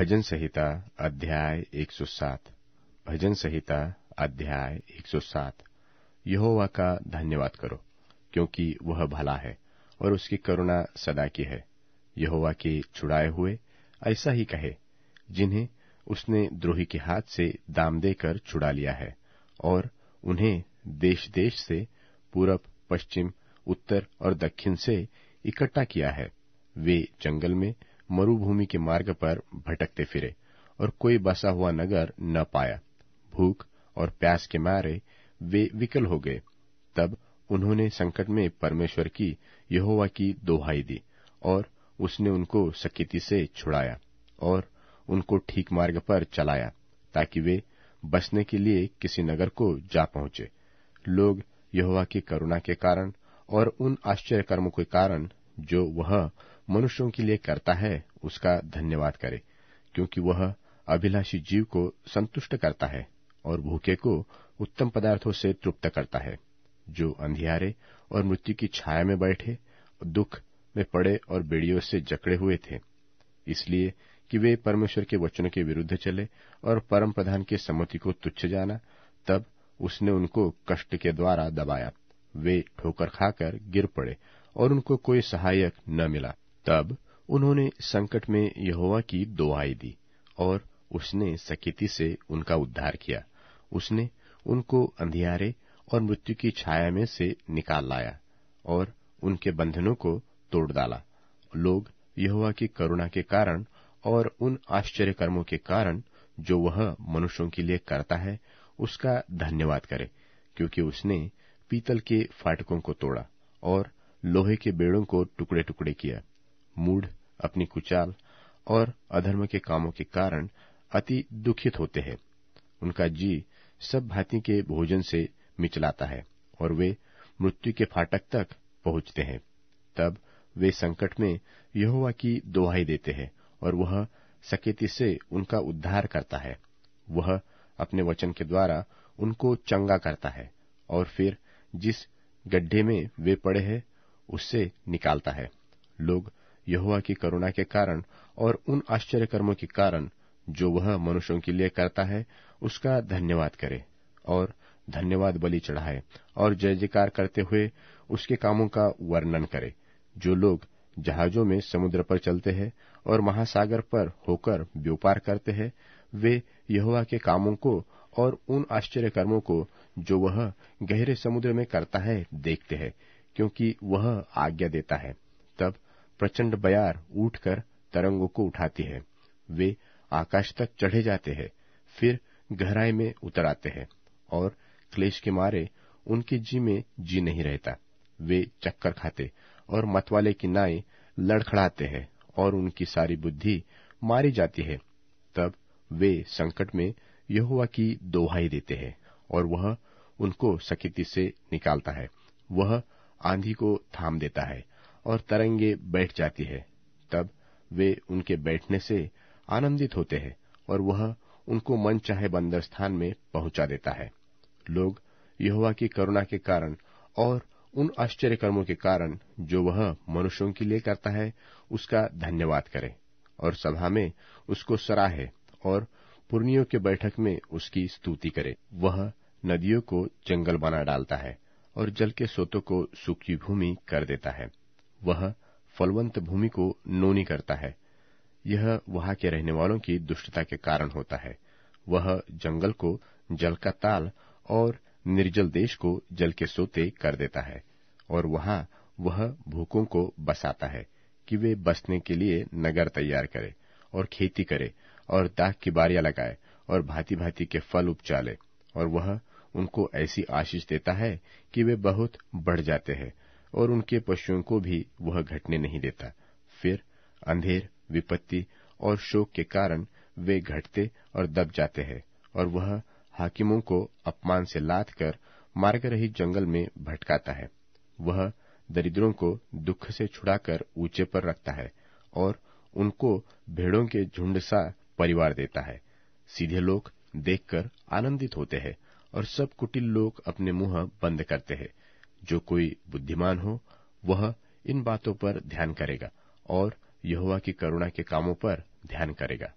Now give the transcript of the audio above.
भजन संहिता अध्याय 107 भजन संहिता अध्याय 107 यहोवा का धन्यवाद करो क्योंकि वह भला है और उसकी करुणा सदा की है यहोवा के छुड़ाए हुए ऐसा ही कहे जिन्हें उसने द्रोही के हाथ से दाम देकर छुड़ा लिया है और उन्हें देश देश से पूरब पश्चिम उत्तर और दक्षिण से इकट्ठा किया है वे जंगल में मरुभूमि के मार्ग पर भटकते फिरे और कोई बसा हुआ नगर न पाया भूख और प्यास के मारे वे विकल हो गए तब उन्होंने संकट में परमेश्वर की यहोवा की दोहाई दी और उसने उनको सकीति से छुड़ाया और उनको ठीक मार्ग पर चलाया ताकि वे बसने के लिए किसी नगर को जा पहुंचे लोग यहोवा की करुणा के कारण और उन आश्चर्य कर्मों के कारण जो वह मनुष्यों के लिए करता है उसका धन्यवाद करे क्योंकि वह अभिलाषी जीव को संतुष्ट करता है और भूखे को उत्तम पदार्थों से तृप्त करता है जो अंधियारे और मृत्यु की छाया में बैठे दुख में पड़े और बेड़ियों से जकड़े हुए थे इसलिए कि वे परमेश्वर के वचनों के विरुद्ध चले और परम प्रधान की सम्मति को तुच्छ जाना तब उसने उनको कष्ट के द्वारा दबाया वे ठोकर खाकर गिर पड़े और उनको कोई सहायक न मिला तब उन्होंने संकट में यहोवा की दुआई दी और उसने सकेती से उनका उद्धार किया उसने उनको अंधियारे और मृत्यु की छाया में से निकाल लाया और उनके बंधनों को तोड़ डाला लोग यहोवा की करुणा के कारण और उन आश्चर्य कर्मों के कारण जो वह मनुष्यों के लिए करता है उसका धन्यवाद करे क्योंकि उसने पीतल के फाटकों को तोड़ा और लोहे के बेड़ों को टुकड़े टुकड़े किया मूड अपनी कुचाल और अधर्म के कामों के कारण अति दुखित होते हैं उनका जी सब भांति के भोजन से मिचलाता है और वे मृत्यु के फाटक तक पहुंचते हैं तब वे संकट में यहोवा की दुहाई देते हैं और वह सकेती से उनका उद्धार करता है वह अपने वचन के द्वारा उनको चंगा करता है और फिर जिस गड्ढे में वे पड़े हैं उससे निकालता है लोग यहुआ की करुणा के कारण और उन आश्चर्य कर्मों के कारण जो वह मनुष्यों के लिए करता है उसका धन्यवाद करे और धन्यवाद बलि चढ़ाए और जय जयकार करते हुए उसके कामों का वर्णन करे जो लोग जहाजों में समुद्र पर चलते हैं और महासागर पर होकर व्यापार करते हैं वे यहुआ के कामों को और उन आश्चर्य कर्मों को जो वह गहरे समुद्र में करता है देखते हैं क्योंकि वह आज्ञा देता है तब प्रचंड बयार उठकर तरंगों को उठाती है वे आकाश तक चढ़े जाते हैं फिर गहराई में उतर आते हैं और क्लेश के मारे उनके जी में जी नहीं रहता वे चक्कर खाते और मतवाले की नाई लड़खड़ाते हैं और उनकी सारी बुद्धि मारी जाती है तब वे संकट में यहुआ की दोहाई देते हैं और वह उनको सकिति से निकालता है वह आंधी को थाम देता है और तरंगे बैठ जाती है तब वे उनके बैठने से आनंदित होते हैं और वह उनको मन चाहे बंदर स्थान में पहुंचा देता है लोग यहोवा की करुणा के कारण और उन आश्चर्य कर्मों के कारण जो वह मनुष्यों के लिए करता है उसका धन्यवाद करें और सभा में उसको सराहे और पुर्णियों के बैठक में उसकी स्तुति करे वह नदियों को जंगल बना डालता है और जल के स्रोतों को सूखी भूमि कर देता है वह फलवंत भूमि को नोनी करता है यह वहां के रहने वालों की दुष्टता के कारण होता है वह जंगल को जल का ताल और निर्जल देश को जल के सोते कर देता है और वहां वह भूखों को बसाता है कि वे बसने के लिए नगर तैयार करे और खेती करे और दाग की बारियां लगाए और भांति भांति के फल उपचाले और वह उनको ऐसी आशीष देता है कि वे बहुत बढ़ जाते हैं और उनके पशुओं को भी वह घटने नहीं देता फिर अंधेर विपत्ति और शोक के कारण वे घटते और दब जाते हैं और वह हाकिमों को अपमान से लाद कर मार्ग रहित जंगल में भटकाता है वह दरिद्रों को दुख से छुड़ाकर ऊंचे पर रखता है और उनको भेड़ों के झुंड सा परिवार देता है सीधे लोग देखकर आनंदित होते हैं और सब कुटिल लोग अपने मुंह बंद करते हैं जो कोई बुद्धिमान हो वह इन बातों पर ध्यान करेगा और यहुआ की करुणा के कामों पर ध्यान करेगा